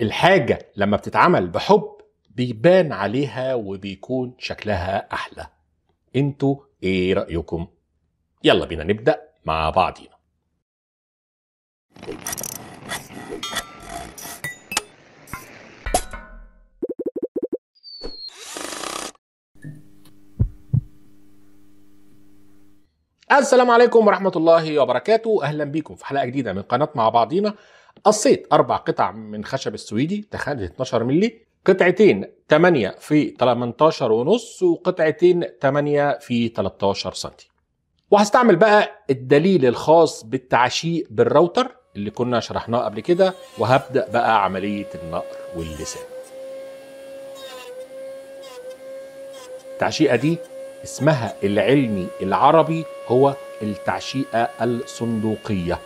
الحاجة لما بتتعمل بحب بيبان عليها وبيكون شكلها أحلى انتوا ايه رأيكم؟ يلا بينا نبدأ مع بعضينا السلام عليكم ورحمة الله وبركاته أهلا بيكم في حلقة جديدة من قناة مع بعضينا قصيت اربع قطع من خشب السويدي تخانة 12 مللي قطعتين 8 في 18 ونص وقطعتين 8 في 13 سنتي وهستعمل بقى الدليل الخاص بالتعشيق بالراوتر اللي كنا شرحناه قبل كده وهبدأ بقى عملية النقر واللسان التعشيقة دي اسمها العلمي العربي هو التعشيقة الصندوقية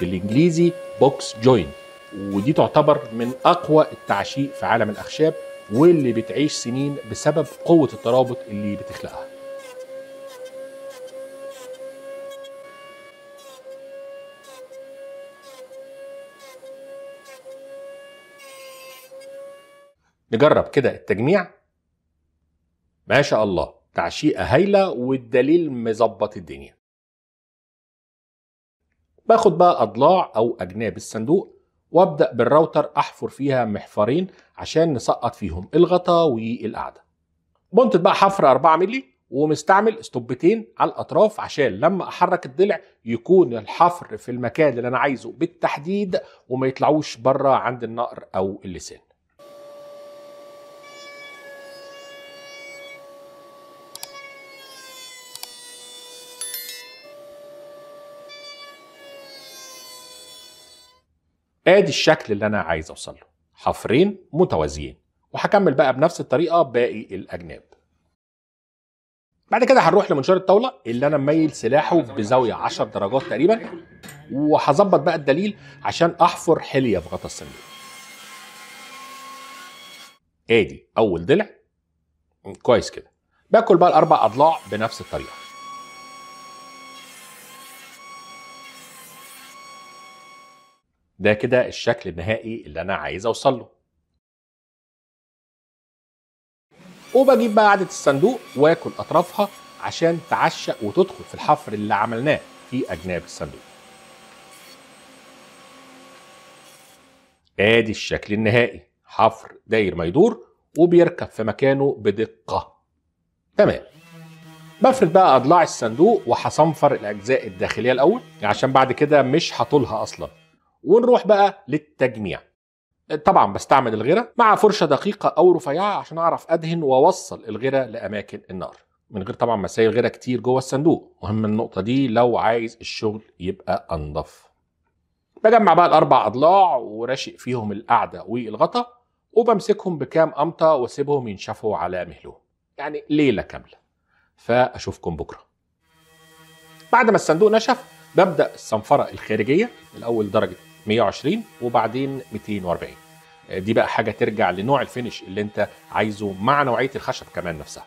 بالإنجليزي بوكس جوين ودي تعتبر من اقوى التعشيق في عالم الاخشاب واللي بتعيش سنين بسبب قوه الترابط اللي بتخلقها نجرب كده التجميع ما شاء الله تعشيقه هايله والدليل مظبط الدنيا باخد بقى اضلاع او اجناب الصندوق وابدا بالراوتر احفر فيها محفرين عشان نسقط فيهم الغطا والقعده بنطت بقى حفر 4 مللي ومستعمل ستوبتين على الاطراف عشان لما احرك الضلع يكون الحفر في المكان اللي انا عايزه بالتحديد وما يطلعوش بره عند النقر او اللسان ادي الشكل اللي انا عايز اوصل له حفرين متوازيين وهكمل بقى بنفس الطريقه باقي الاجناب بعد كده هنروح لمنشار الطاوله اللي انا مميل سلاحه بزاويه 10 درجات تقريبا وهظبط بقى الدليل عشان احفر حليه في غطا الصندوق ادي اول ضلع كويس كده باكل بقى الاربع اضلاع بنفس الطريقه ده كده الشكل النهائي اللي انا عايز اوصل له وبجيب بقى قاعده الصندوق واكل اطرافها عشان تعشق وتدخل في الحفر اللي عملناه في اجناب الصندوق ادي الشكل النهائي حفر داير ما يدور وبيركب في مكانه بدقة تمام بفرد بقى اضلاع الصندوق وهصنفر الاجزاء الداخليه الاول عشان بعد كده مش هطولها اصلا ونروح بقى للتجميع طبعا بستعمل الغيرة مع فرشة دقيقة أو رفيعة عشان أعرف أدهن وأوصل الغيرة لأماكن النار من غير طبعا ما أسيل الغيرة كتير جوه الصندوق مهم النقطة دي لو عايز الشغل يبقى أنظف بجمع بقى الأربع أضلاع وراشق فيهم القعدة والغطا وبمسكهم بكام أمطة وأسيبهم ينشفوا على مهلهم يعني ليلة كاملة فأشوفكم بكرة بعد ما الصندوق نشف ببدأ الصنفرة الخارجية الأول درجة 120 وبعدين 240 آه، دي بقى حاجه ترجع لنوع الفينش اللي انت عايزه مع نوعيه الخشب كمان نفسها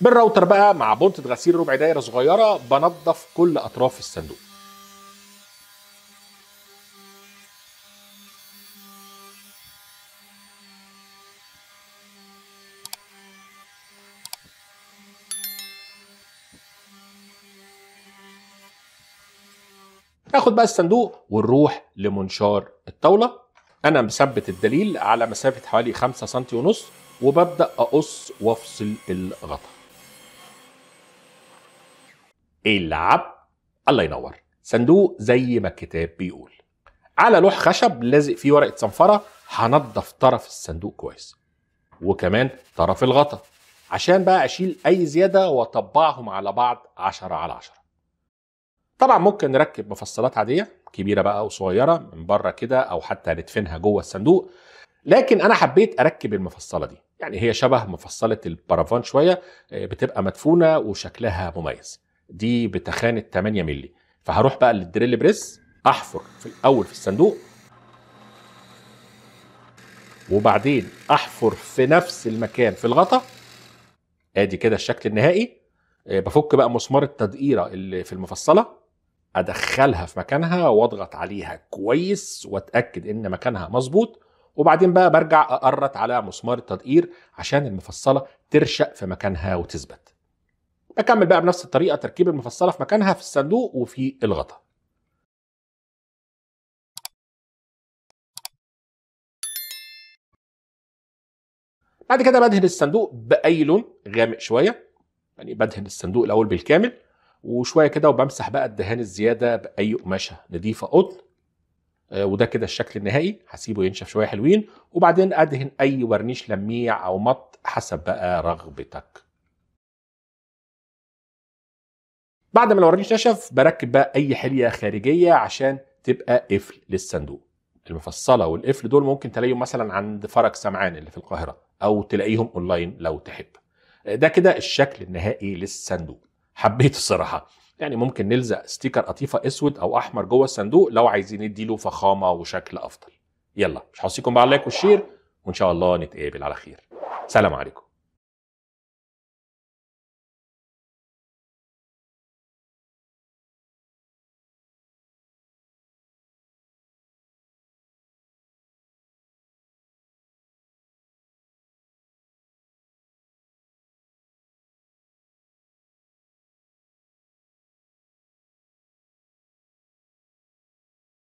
بالراوتر بقى مع بونت غسيل ربع دايره صغيره بنظف كل اطراف الصندوق ناخد بقى الصندوق ونروح لمنشار الطاولة أنا مثبت الدليل على مسافة حوالي 5 سم ونص وببدأ أقص وأفصل الغطاء العب الله ينور صندوق زي ما الكتاب بيقول على لوح خشب لازق فيه ورقة صنفرة هنضف طرف الصندوق كويس وكمان طرف الغطا عشان بقى أشيل أي زيادة وأطبعهم على بعض 10 على 10 طبعا ممكن نركب مفصلات عاديه كبيره بقى وصغيره من بره كده او حتى ندفنها جوه الصندوق لكن انا حبيت اركب المفصله دي يعني هي شبه مفصله البارافان شويه آه، بتبقى مدفونه وشكلها مميز دي بتخانه 8 مللي فهروح بقى للدريل بريس احفر في الاول في الصندوق وبعدين احفر في نفس المكان في الغطا ادي كده الشكل النهائي آه، بفك بقى مسمار التدقيره اللي في المفصله ادخلها في مكانها واضغط عليها كويس واتاكد ان مكانها مظبوط وبعدين بقى برجع اقرط على مسمار التدقير عشان المفصله ترشق في مكانها وتثبت بكمل بقى بنفس الطريقه تركيب المفصله في مكانها في الصندوق وفي الغطاء. بعد كده بدهن الصندوق باي لون غامق شويه يعني بدهن الصندوق الاول بالكامل وشويه كده وبمسح بقى الدهان الزياده باي قماشه نضيفه قطن آه، وده كده الشكل النهائي هسيبه ينشف شويه حلوين وبعدين ادهن اي ورنيش لميع او مط حسب بقى رغبتك بعد ما الورنيش نشف بركب بقى اي حليه خارجيه عشان تبقى قفل للصندوق المفصله والقفل دول ممكن تلاقيهم مثلا عند فرج سمعان اللي في القاهره او تلاقيهم اونلاين لو تحب آه، ده كده الشكل النهائي للصندوق حبيت الصراحه يعني ممكن نلزق ستيكر قطيفه اسود او احمر جوه الصندوق لو عايزين نديله فخامه وشكل افضل يلا مش هوصيكم بقى على اللايك والشير وان شاء الله نتقابل على خير سلام عليكم